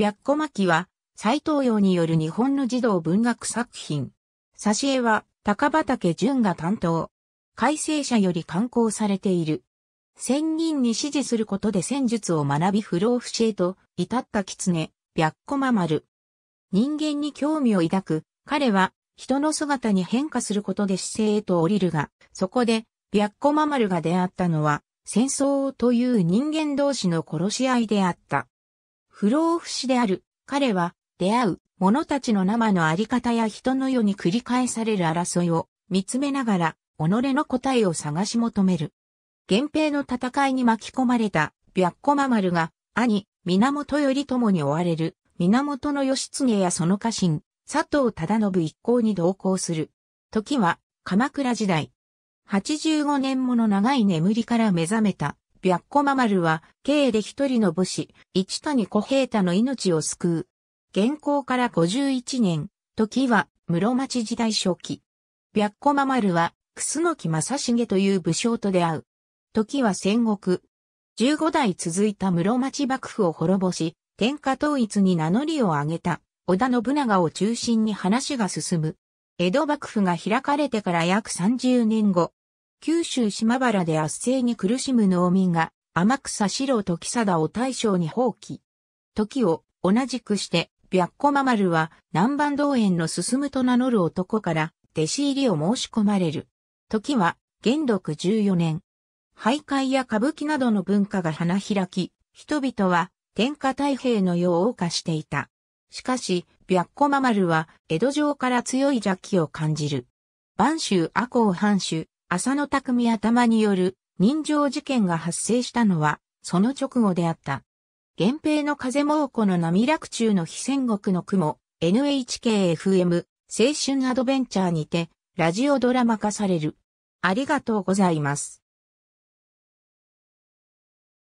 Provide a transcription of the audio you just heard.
白子巻は、斎藤洋による日本の児童文学作品。挿絵は、高畑淳が担当。改正者より刊行されている。仙人に指示することで戦術を学び不老不死へと至った狐、白駒丸。人間に興味を抱く、彼は人の姿に変化することで姿勢へと降りるが、そこで白駒丸が出会ったのは戦争という人間同士の殺し合いであった。不老不死である。彼は、出会う、者たちの生のあり方や人の世に繰り返される争いを見つめながら、己の答えを探し求める。源平の戦いに巻き込まれた、白駒丸が、兄、源頼朝に追われる、源義経やその家臣、佐藤忠信一行に同行する。時は、鎌倉時代。85年もの長い眠りから目覚めた、白駒丸は、計で一人の母子、一谷小平太の命を救う。現行から51年、時は室町時代初期。白駒丸は、楠木正成という武将と出会う。時は戦国。15代続いた室町幕府を滅ぼし、天下統一に名乗りを上げた、織田信長を中心に話が進む。江戸幕府が開かれてから約30年後、九州島原で圧政に苦しむ農民が、天草四郎時貞を大将に放棄。時を同じくして、白ママルは南蛮道園の進むと名乗る男から弟子入りを申し込まれる。時は元禄14年。徘徊や歌舞伎などの文化が花開き、人々は天下太平の世を謳歌していた。しかし、白ママルは江戸城から強い邪気を感じる。万州阿公藩主、浅野匠頭による人情事件が発生したのは、その直後であった。源平の風猛虎の波落中の非戦国の雲、NHKFM、青春アドベンチャーにて、ラジオドラマ化される。ありがとうございます。